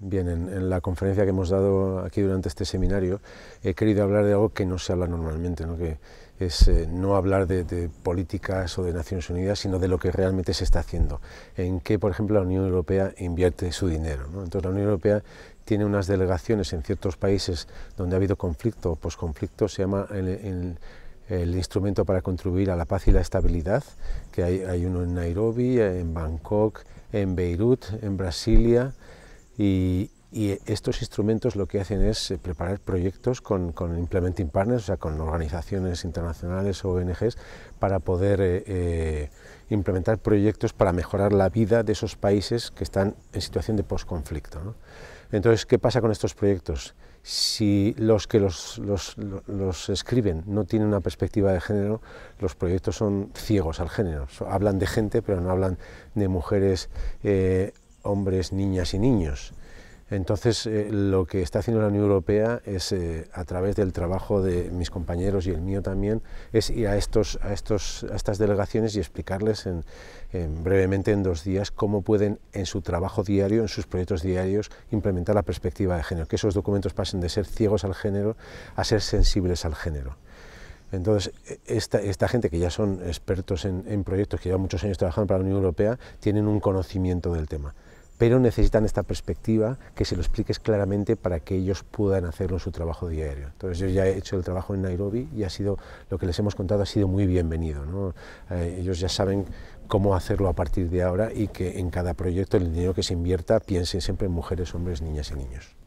Bien, en, la conferencia que hemos dado aquí durante este seminario he querido hablar de algo que no se habla normalmente, ¿no? que es eh, no hablar de, políticas o de Naciones Unidas, sino de lo que realmente se está haciendo, en qué, por ejemplo, la Unión Europea invierte su dinero. Entonces, la Unión Europea tiene unas delegaciones en ciertos países donde ha habido conflicto o posconflicto, se llama el, instrumento para contribuir a la paz y la estabilidad, que hay uno en Nairobi, en Bangkok, en Beirut, en Brasilia, y, estos instrumentos lo que hacen es eh, preparar proyectos con, implementing partners, o sea, con organizaciones internacionales o ONGs, para poder eh, eh, implementar proyectos para mejorar la vida de esos países que están en situación de posconflicto. Entonces, ¿qué pasa con estos proyectos? Si los que los, escriben no tienen una perspectiva de género, los proyectos son ciegos al género. Hablan de gente, pero no hablan de mujeres hombres, niñas y niños. Entonces, eh, lo que está haciendo la Unión Europea es, eh, a través del trabajo de mis compañeros y el mío también, es ir a, estos, a, estas delegaciones y explicarles brevemente, en dos días, cómo pueden en su trabajo diario, en sus proyectos diarios, implementar la perspectiva de género, que esos documentos pasen de ser ciegos al género a ser sensibles al género. Entonces, e-, esta, gente que ya son expertos en, en proyectos, que llevan muchos años trabajando para la Unión Europea, tienen un conocimiento del tema pero necesitan esta perspectiva que se lo expliques claramente para que ellos puedan hacerlo en su trabajo diario. Entonces yo ya he hecho el trabajo en Nairobi y ha sido, lo que les hemos contado ha sido muy bienvenido. Eh, ellos ya saben cómo hacerlo a partir de ahora y que en cada proyecto el dinero que se invierta piensen siempre en mujeres, hombres, niñas y niños.